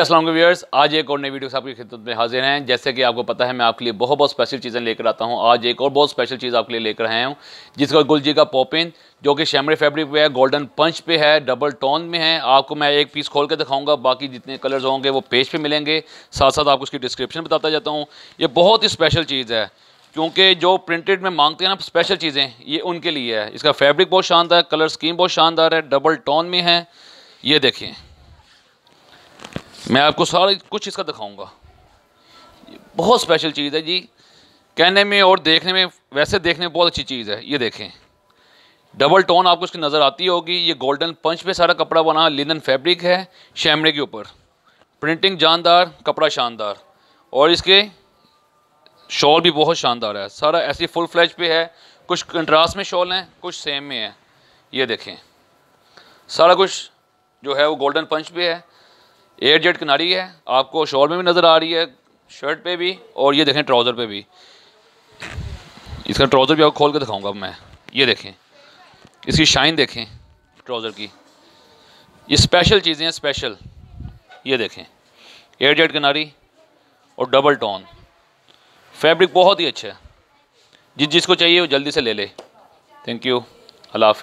असलम व्यवर्स आज एक और नई वीडियो से आपकी खिदत में हाजिर हैं जैसे कि आपको पता है मैं आपके लिए बहुत बहुत स्पेशल चीज़ें लेकर आता हूं आज एक और बहुत स्पेशल चीज़ आपके लिए लेकर आया हूं जिसका गुलजी का पॉपिन जो कि शैमरे फैब्रिक पे है गोल्डन पंच पे है डबल टोन में है आपको मैं एक पीस खोल के दिखाऊंगा बाकी जितने कलर्स होंगे वो पेज पर मिलेंगे साथ साथ आपको उसकी डिस्क्रिप्शन बताता जाता हूँ ये बहुत ही स्पेशल चीज़ है क्योंकि जो प्रिंटेड में मांगते हैं ना स्पेशल चीज़ें ये उनके लिए है इसका फैब्रिक बहुत शानदार है कलर स्कीम बहुत शानदार है डबल टोन में है ये देखें मैं आपको सारा कुछ इसका दिखाऊंगा बहुत स्पेशल चीज़ है जी कहने में और देखने में वैसे देखने में बहुत अच्छी चीज़ है ये देखें डबल टोन आपको इसकी नज़र आती होगी ये गोल्डन पंच पे सारा कपड़ा बना लिनन फैब्रिक है शैमरे के ऊपर प्रिंटिंग जानदार कपड़ा शानदार और इसके शॉल भी बहुत शानदार है सारा ऐसी फुल फ्लैच पे है कुछ कंट्रास्ट में शॉल हैं कुछ सेम में है ये देखें सारा कुछ जो है वो गोल्डन पंच पे है एयर जेट किनारी है आपको शॉल में भी नज़र आ रही है शर्ट पे भी और ये देखें ट्राउज़र पे भी इसका ट्राउज़र भी आपको खोल के दिखाऊंगा मैं ये देखें इसकी शाइन देखें ट्राउज़र की ये स्पेशल चीज़ें हैं स्पेशल ये देखें एयर जेट किनारी और डबल टोन फैब्रिक बहुत ही अच्छा है जिस जिसको चाहिए वो जल्दी से ले ले थैंक यू अल्लाह